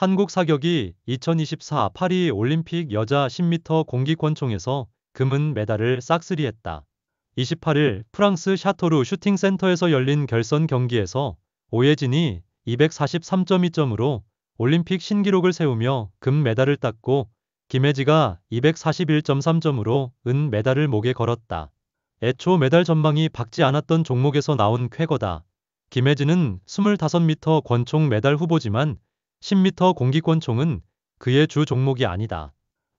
한국 사격이 2024 파리 올림픽 여자 10m 공기권총에서 금은 메달을 싹쓸이했다. 28일 프랑스 샤토르 슈팅센터에서 열린 결선 경기에서 오예진이 243.2점으로 올림픽 신기록을 세우며 금 메달을 땄고 김혜지가 241.3점으로 은 메달을 목에 걸었다. 애초 메달 전망이 밝지 않았던 종목에서 나온 쾌거다. 김혜지는 25m 권총 메달 후보지만 10m 공기권총은 그의 주 종목이 아니다.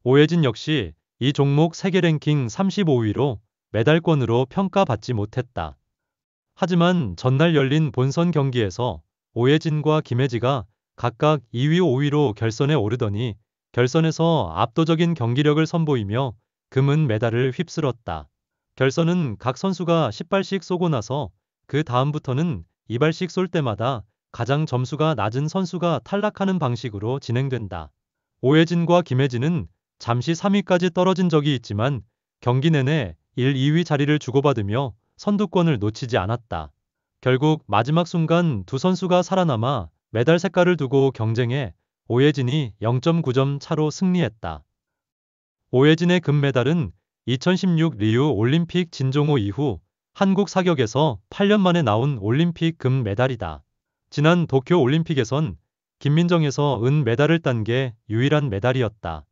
오예진 역시 이 종목 세계 랭킹 35위로 메달권으로 평가받지 못했다. 하지만 전날 열린 본선 경기에서 오예진과 김혜지가 각각 2위 5위로 결선에 오르더니 결선에서 압도적인 경기력을 선보이며 금은 메달을 휩쓸었다. 결선은 각 선수가 10발씩 쏘고 나서 그 다음부터는 2발씩 쏠 때마다 가장 점수가 낮은 선수가 탈락하는 방식으로 진행된다. 오해진과 김혜진은 잠시 3위까지 떨어진 적이 있지만 경기 내내 1, 2위 자리를 주고받으며 선두권을 놓치지 않았다. 결국 마지막 순간 두 선수가 살아남아 메달 색깔을 두고 경쟁해 오예진이 0.9점 차로 승리했다. 오예진의 금메달은 2016 리우 올림픽 진종호 이후 한국 사격에서 8년 만에 나온 올림픽 금메달이다. 지난 도쿄 올림픽에선 김민정에서 은 메달을 딴 게 유일한 메달이었다.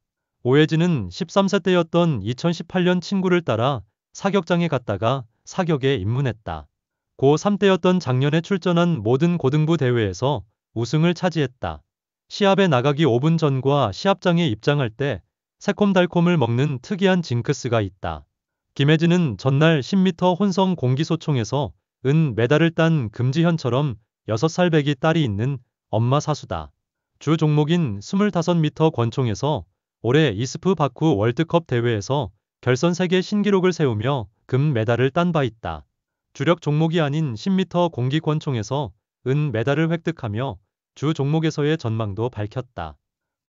오혜진은 13세 때였던 2018년 친구를 따라 사격장에 갔다가 사격에 입문했다. 고3 때였던 작년에 출전한 모든 고등부 대회에서 우승을 차지했다. 시합에 나가기 5분 전과 시합장에 입장할 때 새콤달콤을 먹는 특이한 징크스가 있다. 김혜진은 전날 10m 혼성 공기소총에서 은 메달을 딴 금지현처럼 6살 배기 딸이 있는 엄마 사수다. 주 종목인 25m 권총에서 올해 이스프 바쿠 월드컵 대회에서 결선 세계 신기록을 세우며 금메달을 딴 바 있다. 주력 종목이 아닌 10m 공기 권총에서 은 메달을 획득하며 주 종목에서의 전망도 밝혔다.